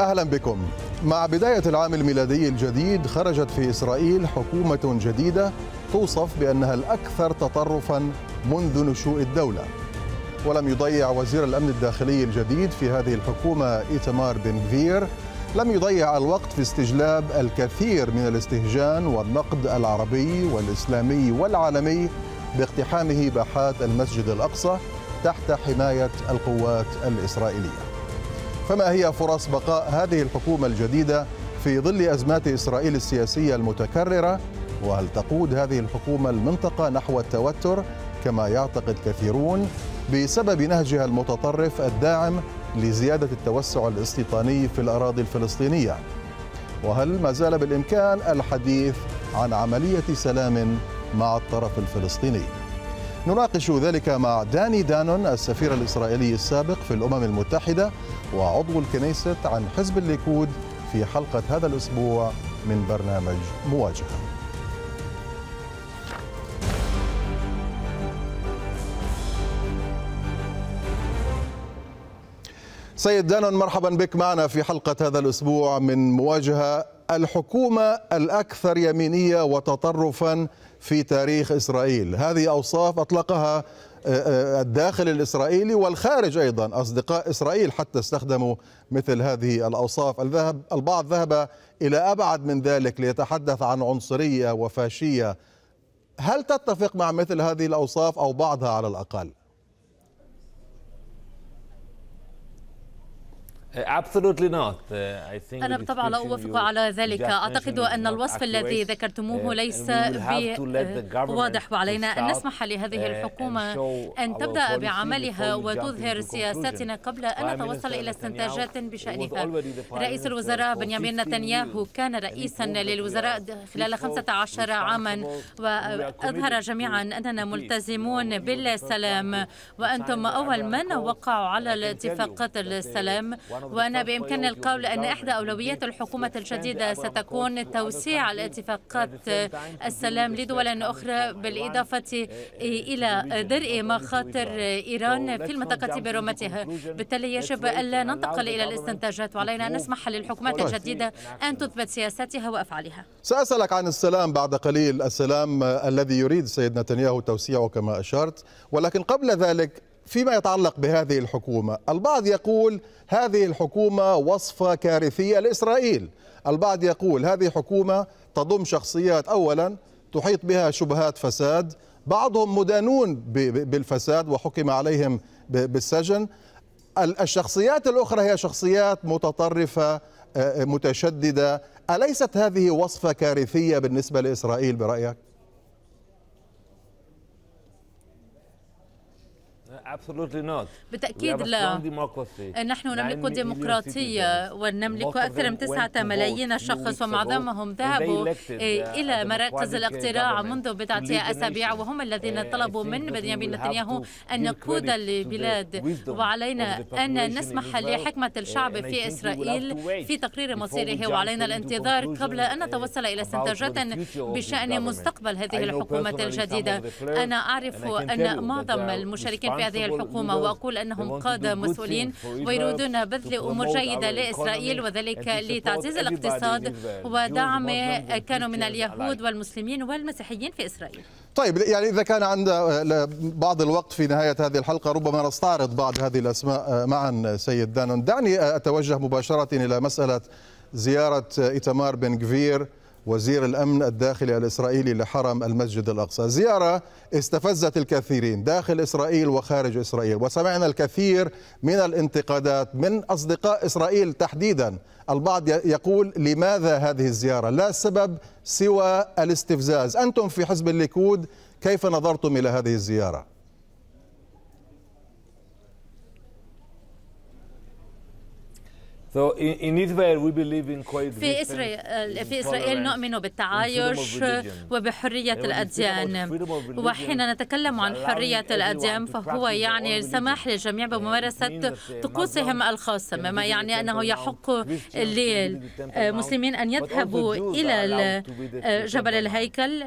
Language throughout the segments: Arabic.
أهلا بكم مع بداية العام الميلادي الجديد خرجت في إسرائيل حكومة جديدة توصف بأنها الأكثر تطرفا منذ نشوء الدولة ولم يضيع وزير الأمن الداخلي الجديد في هذه الحكومة إيتمار بن فير لم يضيع الوقت في استجلاب الكثير من الاستهجان والنقد العربي والإسلامي والعالمي باقتحامه باحات المسجد الأقصى تحت حماية القوات الإسرائيلية فما هي فرص بقاء هذه الحكومة الجديدة في ظل أزمات إسرائيل السياسية المتكررة وهل تقود هذه الحكومة المنطقة نحو التوتر كما يعتقد كثيرون بسبب نهجها المتطرف الداعم لزيادة التوسع الاستيطاني في الأراضي الفلسطينية وهل ما زال بالإمكان الحديث عن عملية سلام مع الطرف الفلسطيني نناقش ذلك مع داني دانون السفير الإسرائيلي السابق في الأمم المتحدة وعضو الكنيسة عن حزب الليكود في حلقة هذا الأسبوع من برنامج مواجهة سيد دانون مرحبا بك معنا في حلقة هذا الأسبوع من مواجهة الحكومة الأكثر يمينية وتطرفا في تاريخ إسرائيل هذه أوصاف أطلقها آه، آه، الداخل الإسرائيلي والخارج أيضا أصدقاء إسرائيل حتى استخدموا مثل هذه الأوصاف الذهب البعض ذهب إلى أبعد من ذلك ليتحدث عن عنصرية وفاشية هل تتفق مع مثل هذه الأوصاف أو بعضها على الأقل؟ Uh, absolutely not. Uh, I think أنا بالطبع لا أوافق على ذلك أعتقد أن الوصف الذي uh, ذكرتموه ليس واضح وعلينا أن نسمح لهذه الحكومة أن تبدأ بعملها وتظهر سياساتنا قبل أن نتوصل إلى استنتاجات بشأنها رئيس الوزراء بنيامين نتنياهو كان رئيسا للوزراء خلال 15 عاما وأظهر جميعا أننا ملتزمون بالسلام وأنتم أول من وقعوا على اتفاقات السلام وأن بإمكاننا القول أن إحدى أولويات الحكومة الجديدة ستكون توسيع الاتفاقات السلام لدول أخرى بالإضافة إلى درء مخاطر إيران في المنطقة برمتها بالتالي يجب ألا ننتقل إلى الاستنتاجات وعلينا أن نسمح للحكومات الجديدة أن تثبت سياساتها وأفعالها سأسألك عن السلام بعد قليل السلام الذي يريد السيد نتنياهو توسيعه كما أشرت ولكن قبل ذلك فيما يتعلق بهذه الحكومة البعض يقول هذه الحكومة وصفة كارثية لإسرائيل البعض يقول هذه حكومة تضم شخصيات أولا تحيط بها شبهات فساد بعضهم مدانون بالفساد وحكم عليهم بالسجن الشخصيات الأخرى هي شخصيات متطرفة آه، متشددة أليست هذه وصفة كارثية بالنسبة لإسرائيل برأيك؟ بالتأكيد لا نحن نملك نعم، ديمقراطية ونملك أكثر من تسعة ملايين شخص ومعظمهم ذهبوا إيه، إلى uh, مراكز الاقتراع منذ بضعة أسابيع وهم الذين uh, طلبوا من بنيامين نتنياهو أن يقود البلاد وعلينا أن نسمح لحكمة الشعب في إسرائيل في تقرير مصيره وعلينا الانتظار قبل أن نتوصل إلى استنتاجات بشأن مستقبل هذه الحكومة الجديدة أنا أعرف أن معظم المشاركين في هذه الحكومة وأقول أنهم قادة مسؤولين ويريدون بذل أمور جيدة لإسرائيل وذلك لتعزيز الاقتصاد ودعم كانوا من اليهود والمسلمين والمسيحيين في إسرائيل طيب يعني إذا كان عند بعض الوقت في نهاية هذه الحلقة ربما نستعرض بعض هذه الأسماء آه، معا آه، سيد دانون دعني آه، أتوجه مباشرة إلى مسألة زيارة إيتمار بن جفير وزير الأمن الداخلي الإسرائيلي لحرم المسجد الأقصى زيارة استفزت الكثيرين داخل إسرائيل وخارج إسرائيل وسمعنا الكثير من الانتقادات من أصدقاء إسرائيل تحديدا البعض يقول لماذا هذه الزيارة لا سبب سوى الاستفزاز أنتم في حزب الليكود كيف نظرتم إلى هذه الزيارة؟ So in Israel we believe in في إسرائيل في إسرائيل نؤمن بالتعايش وبحرية الأديان وحين نتكلم عن حرية الأديان فهو يعني السماح للجميع بممارسة طقوسهم الخاصة مما يعني أنه يحق للمسلمين أن يذهبوا إلى آه، جبل الهيكل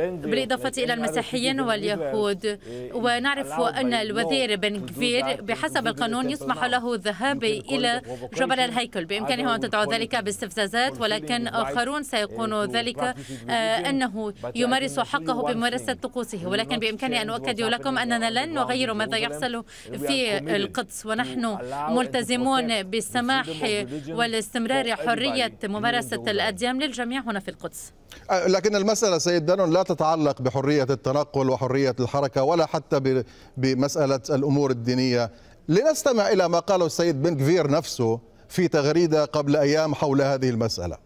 بالإضافة إلى المسيحيين واليهود ونعرف eh, أن الوزير بن كفير بحسب القانون يسمح له الذهاب إلى جبل الهيكل بإمكانهم أن تدعو ذلك باستفزازات ولكن آخرون سيقولون إيه، ذلك آه، أنه يمارس حقه بممارسة طقوسه ولكن بإمكاني أن أؤكد لكم أننا لن نغير ماذا يحصل في القدس ونحن ملتزمون بالسماح والاستمرار حرية ممارسة الأديان للجميع هنا في القدس آه، لكن المسألة سيد دانون لا تتعلق بحرية التنقل وحرية الحركة ولا حتى بمسألة الأمور الدينية لنستمع إلى ما قاله السيد بن كفير نفسه في تغريدة قبل أيام حول هذه المسألة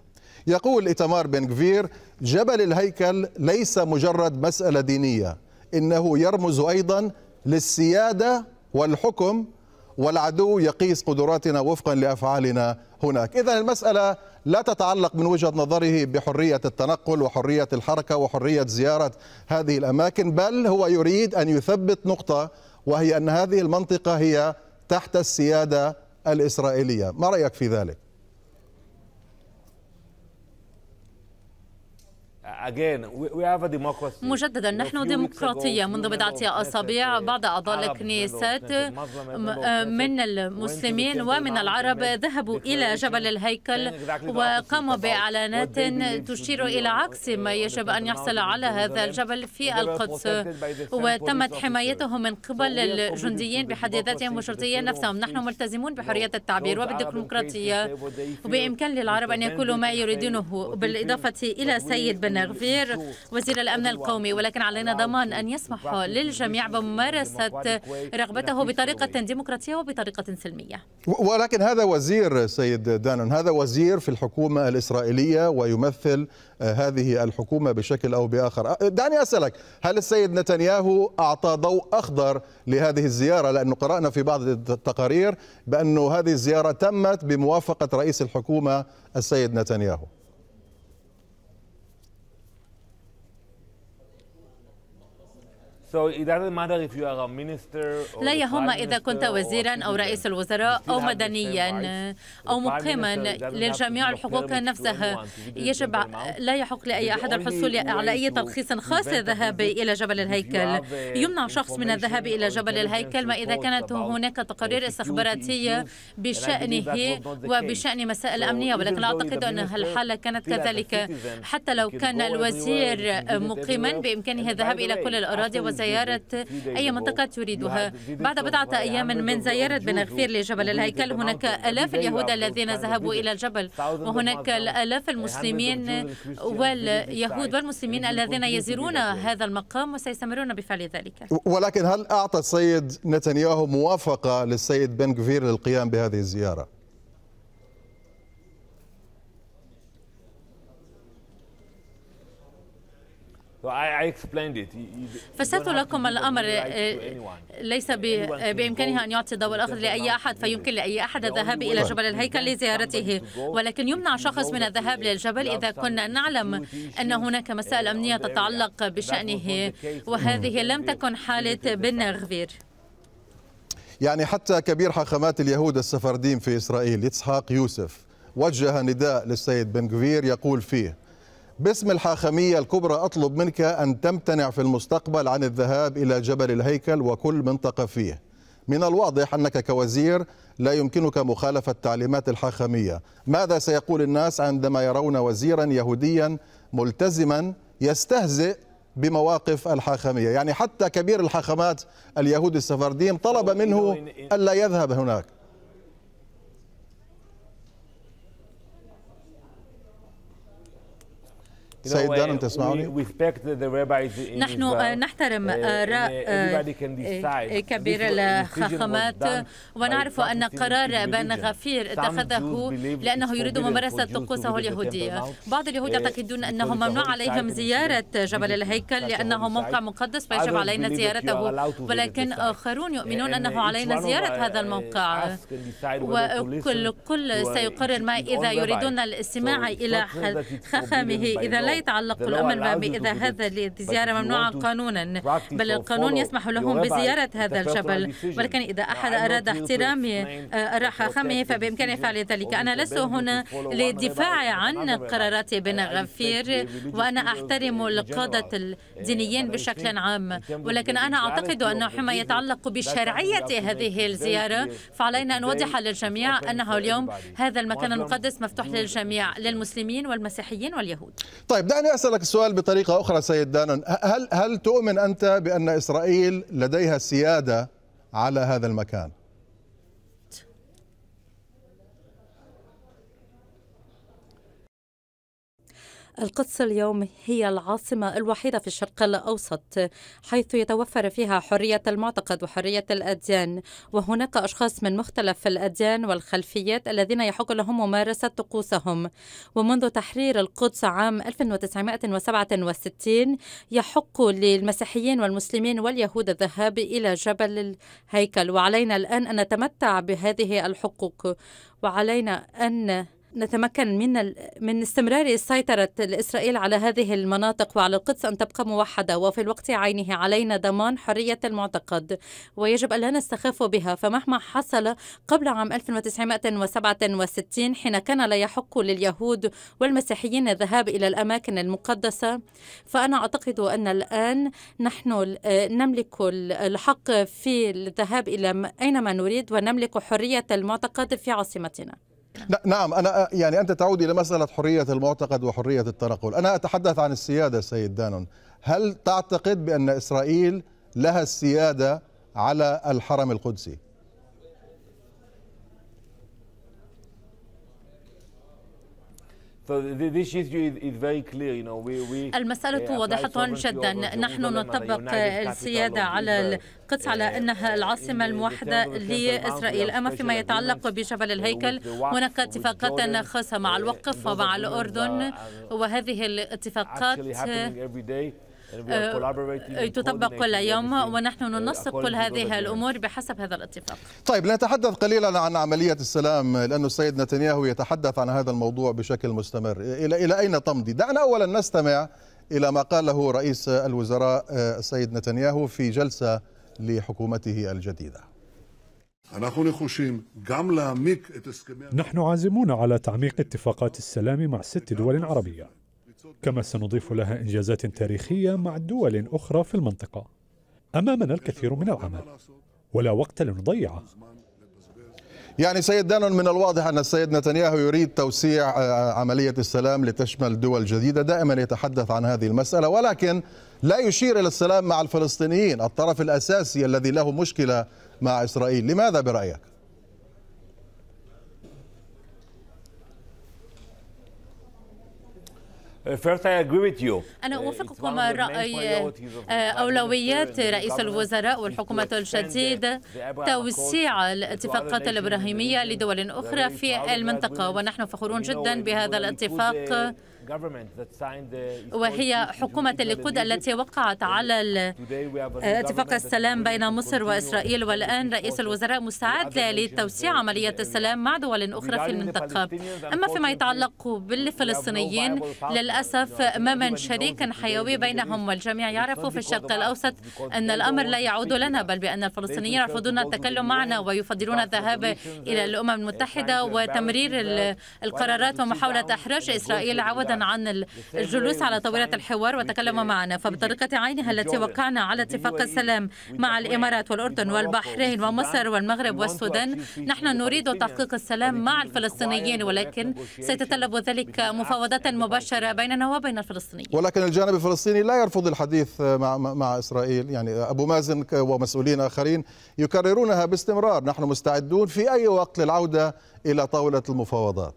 يقول إتمار بن كفير جبل الهيكل ليس مجرد مسألة دينية إنه يرمز أيضا للسيادة والحكم والعدو يقيس قدراتنا وفقا لافعالنا هناك، اذا المساله لا تتعلق من وجهه نظره بحريه التنقل وحريه الحركه وحريه زياره هذه الاماكن، بل هو يريد ان يثبت نقطه وهي ان هذه المنطقه هي تحت السياده الإسرائيلية ما رأيك في ذلك؟ again, we have a democracy. مجددا نحن ديمقراطية منذ بضعة أسابيع بعض أعضاء الكنيسات من المسلمين ومن العرب ذهبوا إلى جبل الهيكل وقاموا بإعلانات تشير إلى عكس ما يجب أن يحصل على هذا الجبل في القدس وتمت حمايته من قبل الجنديين بحد ذاتهم والشرطيين نفسهم نحن ملتزمون بحرية التعبير وبالديمقراطية وبإمكان للعرب أن يقولوا ما يريدونه بالإضافة إلى سيد بن غير وزير الأمن القومي ولكن علينا ضمان أن يسمح للجميع بممارسة رغبته بطريقة ديمقراطية وبطريقة سلمية ولكن هذا وزير سيد دانون هذا وزير في الحكومة الإسرائيلية ويمثل آه، هذه الحكومة بشكل أو بآخر آه، دعني أسألك هل السيد نتنياهو أعطى ضوء أخضر لهذه الزيارة لأنه قرأنا في بعض التقارير بأن هذه الزيارة تمت بموافقة رئيس الحكومة السيد نتنياهو So it doesn't matter if you are a minister or لا يهم إذا كنت وزيرا أو رئيس الوزراء أو مدنيا آه، أو مقيما للجميع الحقوق نفسها يجب لا يحق لأي أحد الحصول على أي تلخيص خاص للذهاب إلى جبل الهيكل يمنع شخص من الذهاب إلى جبل الهيكل ما إذا كانت هناك تقارير استخباراتية بشأنه وبشأن مسائل أمنية ولكن أعتقد أن الحالة كانت كذلك حتى لو كان الوزير مقيما بإمكانه الذهاب إلى كل الأراضي زيارة أي منطقة تريدها بعد بضعة أيام من زيارة بن غفير لجبل الهيكل هناك آلاف اليهود الذين ذهبوا إلى الجبل وهناك الآلاف المسلمين واليهود والمسلمين الذين يزورون هذا المقام وسيستمرون بفعل ذلك ولكن هل أعطى السيد نتنياهو موافقة للسيد بن غفير للقيام بهذه الزيارة؟ فسرت لكم الأمر آه، ليس بإمكانها أن يعطي ضوء الأخضر لأي أحد فيمكن لأي أحد الذهاب إلى جبل الهيكل لزيارته ولكن يمنع شخص من الذهاب للجبل إذا كنا نعلم أن هناك مسائل أمنية تتعلق بشأنه وهذه لم تكن حالة بن غفير يعني حتى كبير حاخامات اليهود السفرديم في إسرائيل إسحاق يوسف وجه نداء للسيد بن غفير يقول فيه باسم الحاخامية الكبرى أطلب منك أن تمتنع في المستقبل عن الذهاب إلى جبل الهيكل وكل منطقة فيه من الواضح أنك كوزير لا يمكنك مخالفة تعليمات الحاخامية ماذا سيقول الناس عندما يرون وزيرا يهوديا ملتزما يستهزئ بمواقف الحاخامية يعني حتى كبير الحاخامات اليهود السفرديم طلب منه ألا يذهب هناك سيد انت تسمعني نحن آه، نحترم uh, آراء آه، uh, آه، كبير الخاخامات ونعرف أن قرار بن غفير اتخذه لأنه يريد ممارسة طقوسه اليهودية بعض اليهود uh, يعتقدون أنه ممنوع عليهم زيارة جبل الهيكل لأنه موقع مقدس فيجب علينا زيارته ولكن آخرون يؤمنون أنه علينا زيارة هذا الموقع وكل كل سيقرر ما إذا يريدون الاستماع إلى خخامه إذا لا يتعلق الأمر إذا هذا الزيارة ممنوعة قانونا بل القانون يسمح لهم بزيارة هذا الجبل ولكن إذا أحد أراد احترام آه، راح خمه فبإمكانه فعل ذلك أنا لست هنا للدفاع عن قرارات بن غفير وأنا أحترم القادة uh, الدينيين بشكل عام ولكن أنا أعتقد أنه حما يتعلق بشرعية هذه الزيارة فعلينا أن نوضح للجميع أنه اليوم هذا المكان المقدس مفتوح للجميع للمسلمين والمسيحيين واليهود طيب طيب دعني اسالك السؤال بطريقه اخرى سيد دانون هل هل تؤمن انت بان اسرائيل لديها سياده على هذا المكان؟ القدس اليوم هي العاصمة الوحيدة في الشرق الأوسط حيث يتوفر فيها حرية المعتقد وحرية الأديان وهناك أشخاص من مختلف الأديان والخلفيات الذين يحق لهم ممارسة طقوسهم ومنذ تحرير القدس عام 1967 يحق للمسيحيين والمسلمين واليهود الذهاب إلى جبل الهيكل وعلينا الآن أن نتمتع بهذه الحقوق وعلينا أن نتمكن من من استمرار سيطرة إسرائيل على هذه المناطق وعلى القدس أن تبقى موحدة وفي الوقت عينه علينا ضمان حرية المعتقد ويجب أن لا نستخف بها فمهما حصل قبل عام 1967 حين كان لا يحق لليهود والمسيحيين الذهاب إلى الأماكن المقدسة فأنا أعتقد أن الآن نحن نملك الحق في الذهاب إلى أينما نريد ونملك حرية المعتقد في عاصمتنا نعم انا يعني انت تعود الى مساله حريه المعتقد وحريه التنقل، انا اتحدث عن السياده سيد دانون، هل تعتقد بان اسرائيل لها السياده على الحرم القدسي؟ المسألة واضحة جدا نحن نطبق السيادة على القدس على uh, أنها العاصمة الموحدة لإسرائيل أما فيما يتعلق بجبل uh, الهيكل هناك اتفاقات uh, خاصة مع الوقف ومع الأردن وهذه الاتفاقات آه، تطبق كل يوم ونحن ننسق كل هذه الأمور بحسب هذا الاتفاق طيب لنتحدث قليلا عن عملية السلام لانه السيد نتنياهو يتحدث عن هذا الموضوع بشكل مستمر إلى, إلى أين تمضي؟ دعنا أولا نستمع إلى ما قاله رئيس الوزراء السيد نتنياهو في جلسة لحكومته الجديده نحن عازمون على تعميق اتفاقات السلام مع ست دول عربية كما سنضيف لها إنجازات تاريخية مع دول أخرى في المنطقة أمامنا الكثير من العمل ولا وقت لنضيعه يعني سيد دانون من الواضح أن السيد نتنياهو يريد توسيع آه، عملية السلام لتشمل دول جديدة دائما يتحدث عن هذه المسألة ولكن لا يشير إلى السلام مع الفلسطينيين الطرف الأساسي الذي له مشكلة مع إسرائيل لماذا برأيك؟ Uh, first, اي اجري with يو أنا uh, أوافقكم الرأي uh, أولويات رئيس الوزراء والحكومة الجديدة توسيع الاتفاقات الإبراهيمية لدول أخرى في المنطقة ونحن فخورون جدا بهذا الاتفاق وهي حكومة الليكود التي وقعت على آه، اتفاق السلام بين مصر وإسرائيل والآن رئيس الوزراء مستعد لتوسيع عملية السلام مع دول أخرى في المنطقة أما فيما يتعلق بالفلسطينيين للأسف ما من شريك حيوي بينهم والجميع يعرف في الشرق الأوسط أن الأمر لا يعود لنا بل بأن الفلسطينيين يرفضون التكلم معنا ويفضلون الذهاب إلى الأمم المتحدة وتمرير القرارات ومحاولة إحراج إسرائيل عودة نعم. عن الجلوس على طاولة الحوار وتكلم معنا فبطريقة عينها التي وقعنا على اتفاق إيه؟ السلام مع إيه؟ الإمارات والأردن والبحرين ومصر والمغرب والسودان نحن نريد تحقيق السلام مع الفلسطينيين إيه؟ ولكن سيتطلب ذلك مفاوضات مباشرة بيننا وبين الفلسطينيين ولكن الجانب الفلسطيني لا يرفض الحديث مع, مع إسرائيل يعني أبو مازن ومسؤولين آخرين يكررونها باستمرار نحن مستعدون في أي وقت للعودة إلى طاولة المفاوضات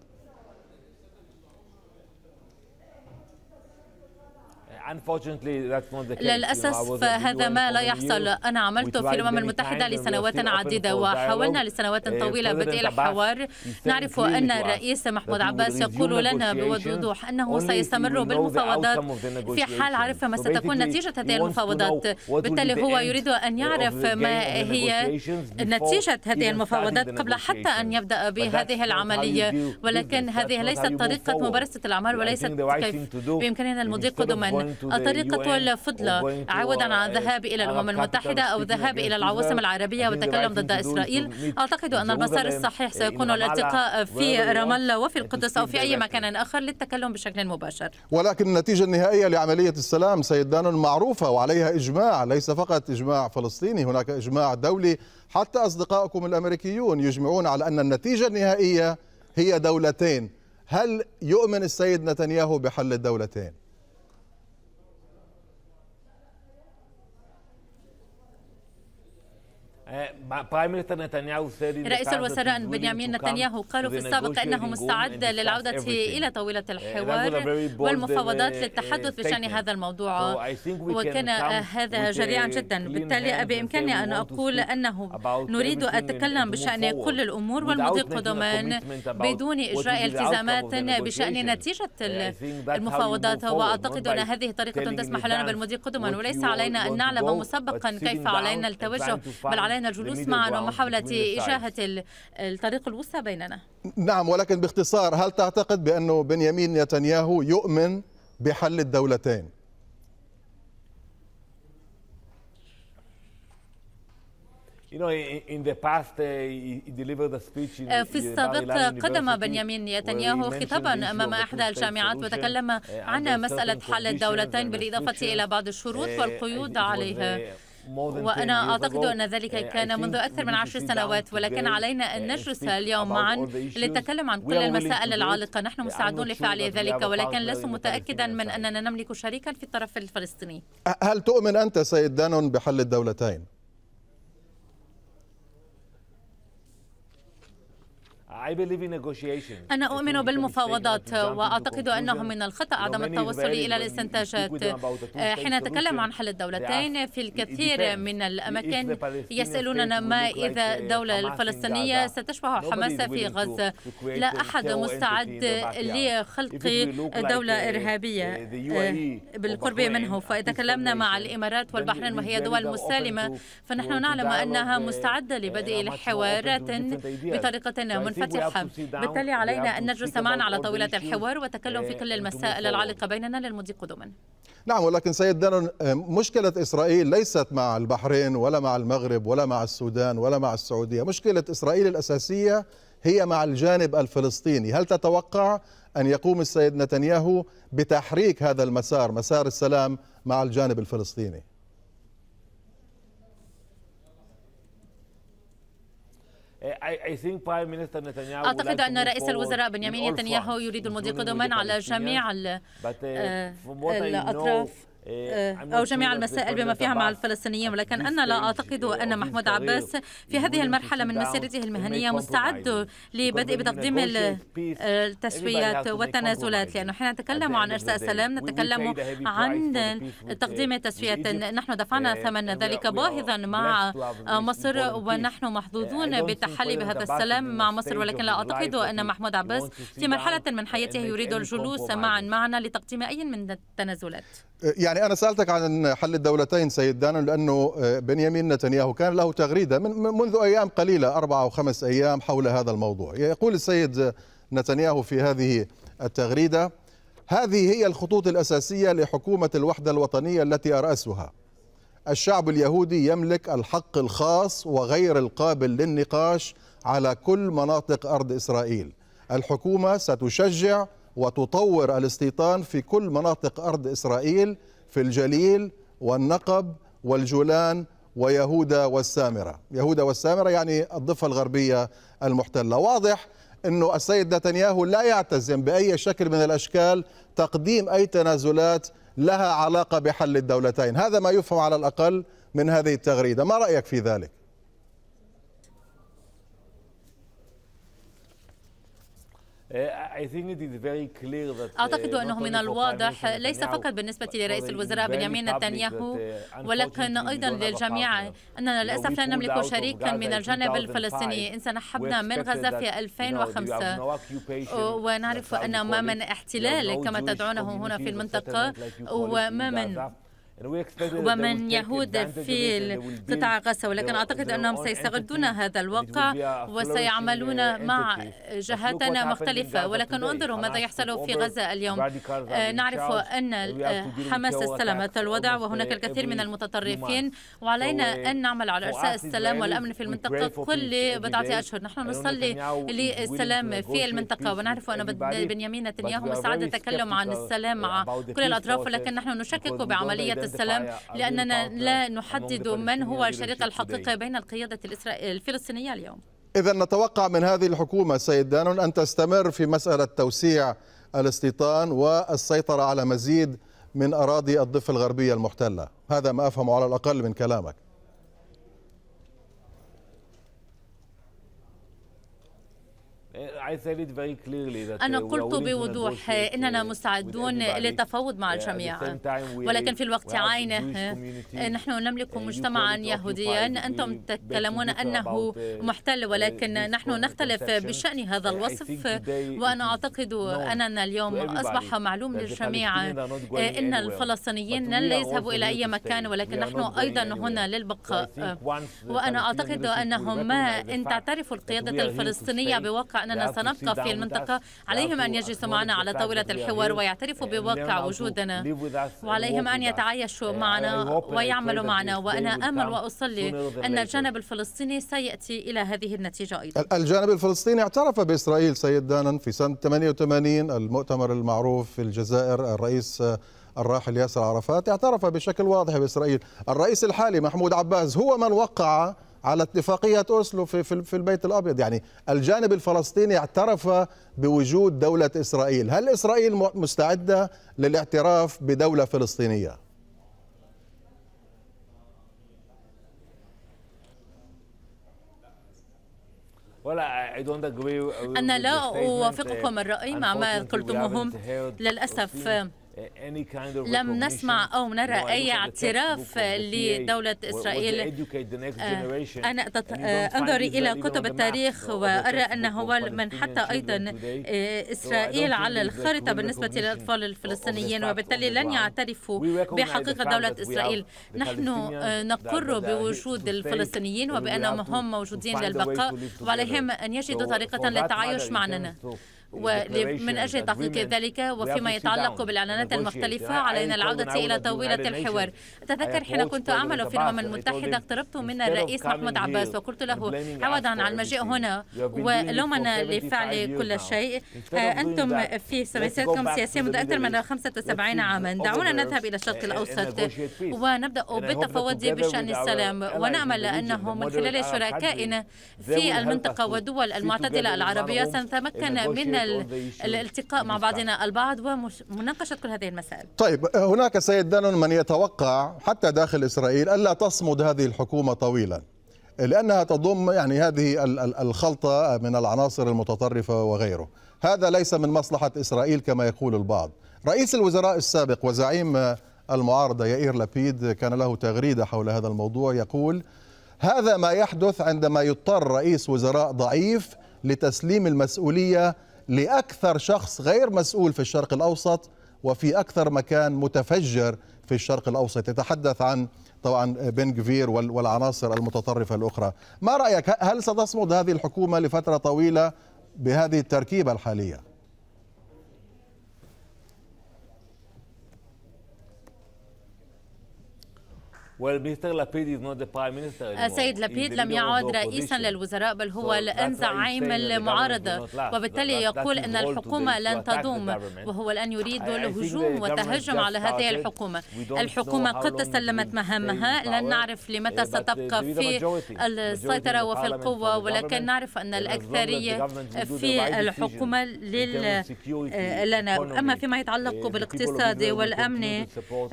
للأسف هذا ما لا يحصل أنا عملت في الأمم المتحدة لسنوات عديدة وحاولنا لسنوات طويلة بدء الحوار نعرف أن الرئيس محمود عباس يقول لنا بوضوح أنه سيستمر بالمفاوضات في حال عرف ما ستكون نتيجة هذه المفاوضات بالتالي هو يريد أن يعرف ما هي نتيجة هذه المفاوضات قبل حتى أن يبدأ بهذه العملية ولكن هذه ليست طريقة ممارسة الأعمال وليست كيف بإمكاننا المضي قدما الطريقة الفضلة عودا عن الذهاب إلى الأمم المتحدة أو الذهاب إلى العواصم العربية والتكلم ضد إسرائيل أعتقد أن المسار الصحيح إيه، سيكون الالتقاء في رام الله وفي القدس أو في أي مكان آخر للتكلم بشكل مباشر ولكن النتيجة النهائية لعملية السلام سيد دانون معروفة وعليها إجماع ليس فقط إجماع فلسطيني هناك إجماع دولي حتى أصدقائكم الأمريكيون يجمعون على أن النتيجة النهائية هي دولتين هل يؤمن السيد نتنياهو بحل الدولتين؟ آه، رئيس الوزراء بنيامين نتنياهو قالوا في السابق انه مستعد للعوده الى طاوله uh, الحوار والمفاوضات uh, للتحدث uh, بشان هذا الموضوع وكان هذا جريعا جدا بالتالي بامكاني ان اقول انه نريد ان اتكلم بشان كل الامور والمضي قدما بدون اجراء التزامات بشان نتيجه المفاوضات واعتقد ان هذه طريقه تسمح لنا بالمضي قدما وليس علينا ان نعلم مسبقا كيف علينا التوجه بل علينا علينا الجلوس معا ومحاولة إجاهة الطريق الوسطى بيننا نعم ولكن باختصار هل تعتقد بأنه بنيامين نتنياهو يؤمن بحل الدولتين؟ في السابق قدم بنيامين نتنياهو خطابا امام احدى الجامعات وتكلم uh, عن مساله حل الدولتين بالاضافه الى بعض الشروط uh, والقيود uh, عليه وأنا أعتقد أن ذلك كان منذ أكثر من عشر سنوات ولكن علينا أن نجلس اليوم معا لنتكلم عن كل المسائل العالقة نحن مستعدون لفعل ذلك ولكن لست متأكدا من أننا نملك شريكا في الطرف الفلسطيني هل تؤمن أنت سيد دانون بحل الدولتين؟ أنا أؤمن بالمفاوضات وأعتقد أنه من الخطأ عدم التوصل إلى الاستنتاجات حين نتكلم عن حل الدولتين في الكثير من الأماكن يسألوننا ما إذا الدولة الفلسطينية ستشبه حماس في غزة لا أحد مستعد لخلق دولة إرهابية uh, e آه، بالقرب منه فإذا تكلمنا مع الإمارات والبحرين وهي دول مسالمة فنحن نعلم أنها uh, مستعدة لبدء الحوارات بطريقة منفتحة وقت بالتالي علينا أن نجلس معا على طاولة الحوار وتكلم في آه، كل المسائل العالقة بيننا للمضي قدما نعم ولكن سيد دانون آه، مشكلة إسرائيل ليست مع البحرين ولا مع المغرب ولا مع السودان ولا مع السعودية مشكلة إسرائيل الأساسية هي مع الجانب الفلسطيني هل تتوقع أن يقوم السيد نتنياهو بتحريك هذا المسار مسار السلام مع الجانب الفلسطيني أعتقد أن رئيس الوزراء بنيامين نتنياهو يريد المضي قدما على جميع uh, آه، الأطراف آه، أو جميع المسائل بما فيها مع الفلسطينيين ولكن أنا لا أعتقد أن محمود عباس في هذه المرحلة من مسيرته المهنية مستعد لبدء بتقديم التسويات والتنازلات لأنه حين نتكلم عن إرساء السلام نتكلم عن تقديم التسويات نحن دفعنا ثمن ذلك باهظا مع مصر ونحن محظوظون بالتحلي بهذا السلام مع مصر ولكن لا أعتقد أن محمود عباس في مرحلة من حياته يريد الجلوس معا معنا لتقديم أي من التنازلات يعني أنا سألتك عن حل الدولتين سيد دانون لأنه آه، بنيامين نتنياهو كان له تغريدة من منذ أيام قليلة أربع أو خمس أيام حول هذا الموضوع يقول السيد نتنياهو في هذه التغريدة هذه هي الخطوط الأساسية لحكومة الوحدة الوطنية التي أرأسها الشعب اليهودي يملك الحق الخاص وغير القابل للنقاش على كل مناطق أرض إسرائيل الحكومة ستشجع وتطور الاستيطان في كل مناطق أرض إسرائيل في الجليل والنقب والجولان ويهودا والسامرة يهودا والسامرة يعني الضفة الغربية المحتلة واضح أنه السيد نتنياهو لا يعتزم بأي شكل من الأشكال تقديم أي تنازلات لها علاقة بحل الدولتين هذا ما يفهم على الأقل من هذه التغريدة ما رأيك في ذلك؟ Uh, أعتقد أنه من الواضح ليس فقط بالنسبة لرئيس الوزراء بنيامين نتنياهو uh, ولكن أيضا للجميع أننا للأسف لا نملك شريكا من الجانب الفلسطيني إن سنحبنا من غزة في 2005 ونعرف أن ما من احتلال كما تدعونه هنا في المنطقة وما من ومن يهود في قطاع غزة ولكن أعتقد أنهم سيستغلون هذا الواقع وسيعملون uh, مع جهاتنا مختلفة ولكن انظروا ماذا يحصل في غزة اليوم آه، نعرف أن حماس استلمت الوضع وهناك الكثير من المتطرفين وعلينا أن نعمل على إرساء السلام والأمن في المنطقة كل بضعة أشهر نحن نصلي للسلام في المنطقة ونعرف أن بنيامين نتنياهو مستعد تكلم عن السلام مع كل الأطراف ولكن نحن نشكك بعملية السلام لأننا لا نحدد من هو الشريك الحقيقي بين القيادة الفلسطينية اليوم إذا نتوقع من هذه الحكومة سيد دانون أن تستمر في مسألة توسيع الاستيطان والسيطرة على مزيد من أراضي الضفة الغربية المحتلة هذا ما أفهمه على الأقل من كلامك إيه، أنا uh, قلت بوضوح أننا uh, مستعدون للتفاوض مع الجميع ولكن في الوقت عينه آه، نحن نملك مجتمعا يهوديا أنتم تتكلمون أنه uh, محتل ولكن نحن نختلف بشأن هذا الوصف آه، وأنا أعتقد أننا اليوم أصبح معلوم للجميع أن الفلسطينيين لن يذهبوا إلى أي مكان ولكن نحن أيضا هنا للبقاء وأنا أعتقد أنهم إن تعترف القيادة الفلسطينية بواقع أننا سنبقى في المنطقة عليهم أن يجلسوا معنا على طاولة الحوار ويعترفوا إيه، بواقع وجودنا وعليهم أن إيه، يتعايشوا معنا إيه، ويعملوا معنا وأنا آمل وأصلي أن الجانب الفلسطيني سيأتي إلى هذه النتيجة أيضا الجانب الفلسطيني اعترف بإسرائيل سيد دانن في سنة 88 المؤتمر المعروف في الجزائر الرئيس الراحل ياسر عرفات اعترف بشكل واضح بإسرائيل الرئيس الحالي محمود عباس هو من وقع على اتفاقية أوسلو في, في, في البيت الأبيض يعني الجانب الفلسطيني اعترف بوجود دولة إسرائيل هل إسرائيل مستعدة للاعتراف بدولة فلسطينية؟ أنا لا أوافقكم الرأي uh, مع ما قلتموه للأسف لم نسمع أو نرى أي اعتراف لدولة إسرائيل آه، أنا آه، أنظر إلى كتب التاريخ وأرى أنه من حتى أيضا آه، إسرائيل على الخارطة بالنسبة للأطفال الفلسطينيين وبالتالي لن يعترفوا بحقيقة دولة إسرائيل نحن نقر بوجود الفلسطينيين وبأنهم موجودين للبقاء وعليهم أن يجدوا طريقة للتعايش معنا ومن أجل تحقيق ذلك وفيما يتعلق بالإعلانات المختلفة علينا العودة إلى طاولة الحوار أتذكر حين كنت أعمل في الأمم المتحدة اقتربت من الرئيس محمود عباس وقلت له عوضا عن المجيء هنا ولومنا لفعل كل شيء آه، أنتم في سياستكم السياسية منذ أكثر من 75 عاما دعونا نذهب إلى الشرق الأوسط ونبدأ بالتفاوض بشأن السلام ونأمل أنه من خلال شركائنا في المنطقة والدول المعتدلة العربية سنتمكن من الالتقاء مع بعضنا البعض ومناقشه كل هذه المسائل. طيب هناك سيد دانون من يتوقع حتى داخل اسرائيل الا تصمد هذه الحكومه طويلا. لانها تضم يعني هذه الخلطه من العناصر المتطرفه وغيره. هذا ليس من مصلحه اسرائيل كما يقول البعض. رئيس الوزراء السابق وزعيم المعارضه يائير لبيد كان له تغريده حول هذا الموضوع يقول هذا ما يحدث عندما يضطر رئيس وزراء ضعيف لتسليم المسؤوليه لاكثر شخص غير مسؤول في الشرق الاوسط وفي اكثر مكان متفجر في الشرق الاوسط يتحدث عن طبعا بن جفير والعناصر المتطرفه الاخرى ما رايك هل ستصمد هذه الحكومه لفتره طويله بهذه التركيبه الحاليه والمينيستر لابيد از نوت ذا برايم مينستر السيد لابيد لم يعد رئيسا للوزراء بل هو الان زعيم المعارضه وبالتالي يقول ان الحكومه لن تدوم وهو الان يريد الهجوم والتهجم على هذه الحكومه الحكومه قد تسلمت مهامها لن نعرف لمتى ستبقى في السيطره وفي القوه ولكن نعرف ان الاكثريه في الحكومه لل لنا اما فيما يتعلق بالاقتصاد والامن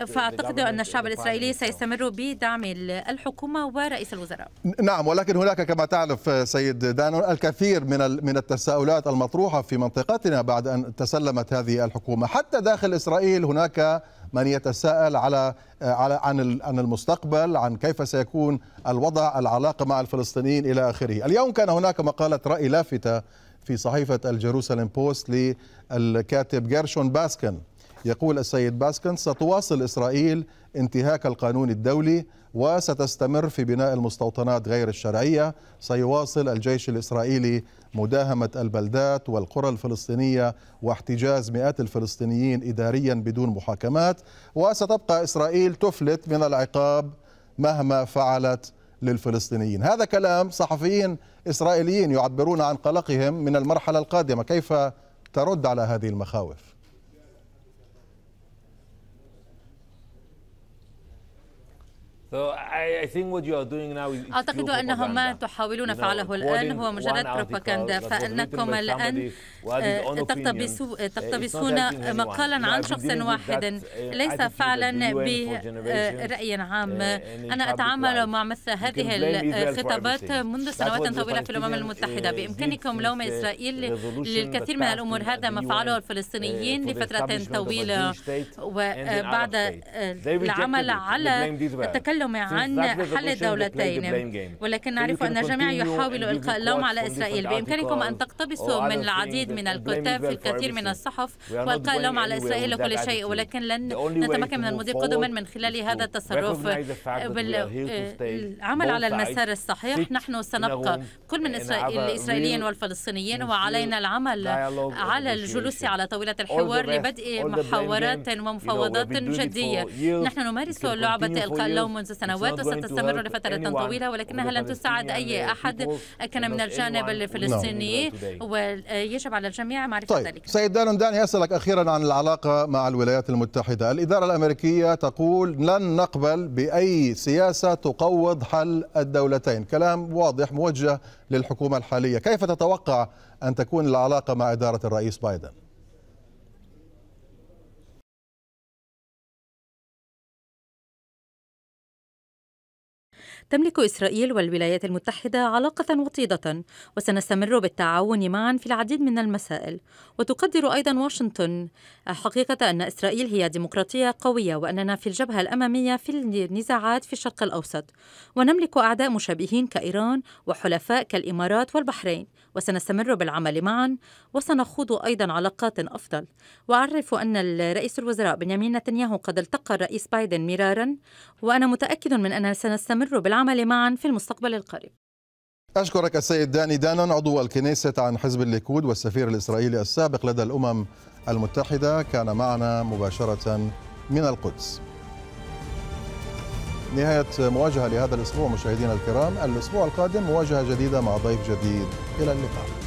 فاعتقد ان الشعب الاسرائيلي سيستمر بدعم الحكومه ورئيس الوزراء. نعم ولكن هناك كما تعرف آه، سيد دانون الكثير من من التساؤلات المطروحه في منطقتنا بعد ان تسلمت هذه الحكومه، حتى داخل اسرائيل هناك من يتساءل على آه، على عن عن المستقبل، عن كيف سيكون الوضع، العلاقه مع الفلسطينيين الى اخره. اليوم كان هناك مقاله راي لافته في صحيفه الجيروسالم بوست للكاتب جيرشون باسكن يقول السيد باسكن ستواصل إسرائيل انتهاك القانون الدولي وستستمر في بناء المستوطنات غير الشرعية سيواصل الجيش الإسرائيلي مداهمة البلدات والقرى الفلسطينية واحتجاز مئات الفلسطينيين إداريا بدون محاكمات وستبقى إسرائيل تفلت من العقاب مهما فعلت للفلسطينيين هذا كلام صحفيين إسرائيليين يعبرون عن قلقهم من المرحلة القادمة كيف ترد على هذه المخاوف أعتقد أنهم ما تحاولون فعله الآن هو مجرد بروباغندا فأنكم الآن آه، uh, تقتبسون مقالا عن شخص واحد uh, ليس فعلا برأي آه، uh, عام أنا أتعامل مع مثل هذه الخطابات منذ سنوات طويلة في الأمم المتحدة بإمكانكم لوم إسرائيل للكثير من الأمور هذا ما فعله الفلسطينيين لفترة طويلة وبعد آه، العمل على التكلم التأقلم عن حل الدولتين ولكن نعرف أن الجميع يحاول إلقاء اللوم على إسرائيل بإمكانكم أن تقتبسوا من العديد من الكتاب في الكثير من الصحف وإلقاء اللوم على إسرائيل وكل شيء ولكن لن نتمكن من المضي قدما من خلال هذا التصرف بالعمل آه، على المسار الصحيح نحن سنبقى كل من إسرائيل الإسرائيليين والفلسطينيين وعلينا العمل على الجلوس على طاولة الحوار لبدء محاورات ومفاوضات جدية نحن نمارس لعبة إلقاء اللوم منذ سنوات وستستمر لفترة طويلة ولكنها لن تساعد أي أحد كان من الجانب الفلسطيني ويجب على الجميع معرفة طيب. ذلك سيد دانون داني أسألك أخيرا عن العلاقة مع الولايات المتحدة الإدارة الأمريكية تقول لن نقبل بأي سياسة تقوض حل الدولتين كلام واضح موجه للحكومة الحالية كيف تتوقع أن تكون العلاقة مع إدارة الرئيس بايدن؟ تملك إسرائيل والولايات المتحدة علاقة وطيدة وسنستمر بالتعاون معا في العديد من المسائل وتقدر أيضا واشنطن حقيقة أن إسرائيل هي ديمقراطية قوية وأننا في الجبهة الأمامية في النزاعات في الشرق الأوسط ونملك أعداء مشابهين كإيران وحلفاء كالإمارات والبحرين وسنستمر بالعمل معا وسنخوض أيضا علاقات أفضل وأعرف أن رئيس الوزراء بنيامين نتنياهو قد التقى الرئيس بايدن مرارا وأنا متأكد من أننا سنستمر بالعمل والعمل معا في المستقبل القريب أشكرك السيد داني دانون عضو الكنيسة عن حزب الليكود والسفير الإسرائيلي السابق لدى الأمم المتحدة كان معنا مباشرة من القدس نهاية مواجهة لهذا الأسبوع مشاهدينا الكرام الأسبوع القادم مواجهة جديدة مع ضيف جديد إلى اللقاء